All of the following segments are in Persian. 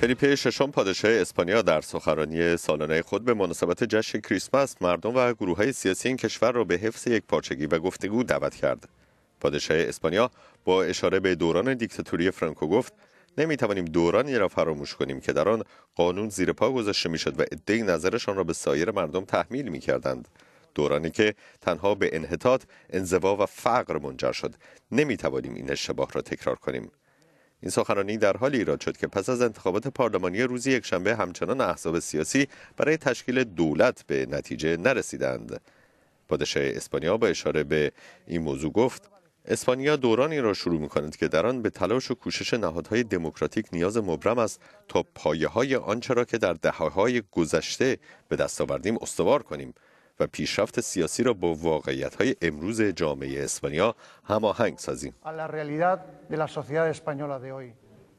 فلیپه ششم پادشاه اسپانیا در سخنرانی سالانه خود به مناسبت جشن کریسمس مردم و گروه های سیاسی این کشور را به حفظ یک پارچگی و گفتگو دعوت کرد. پادشاه اسپانیا با اشاره به دوران دیکتاتوری فرانکو گفت نمی دورانی را فراموش کنیم که در آن قانون زیر پا گذاشته میشد و عدهای نظرشان را به سایر مردم تحمیل می کردند. دورانی که تنها به انحطاط، انزوا و فقر منجر شد. نمی توانیم این اشتباه را تکرار کنیم. این سخنرانی در حالی ایراد شد که پس از انتخابات پارلمانی روز یکشنبه همچنان احزاب سیاسی برای تشکیل دولت به نتیجه نرسیدند. پادشاه اسپانیا با اشاره به این موضوع گفت اسپانیا دورانی را شروع می که در آن به تلاش و کوشش نهادهای دموکراتیک نیاز مبرم است تا پایه های آنچه را که در دهه گذشته به دست آوردیم استوار کنیم و پیشرفت سیاسی را با های امروز جامعه اسپانیا هماهنگ سازیم.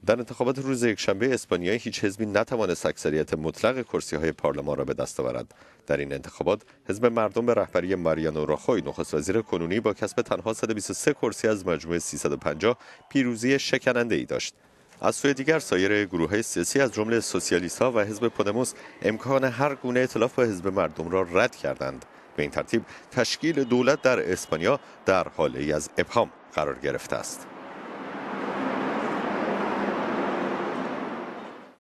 در انتخابات روز یکشنبه اسپانیایی هیچ حزبی نتوانست اکثریت مطلق کرسی های پارلمان را به دست آورد در این انتخابات حزب مردم به رهبری ماریانو راخوی نخست وزیر کنونی با کسب تنها 123 کرسی از مجموع 350 پیروزی شکننده ای داشت از سوی دیگر سایر گروه های سیاسی از جمله سوسیالیست ها و حزب پودموس امکان هر گونه اطلاف با حزب مردم را رد کردند به این ترتیب تشکیل دولت در اسپانیا در حاله از ابهام قرار گرفته است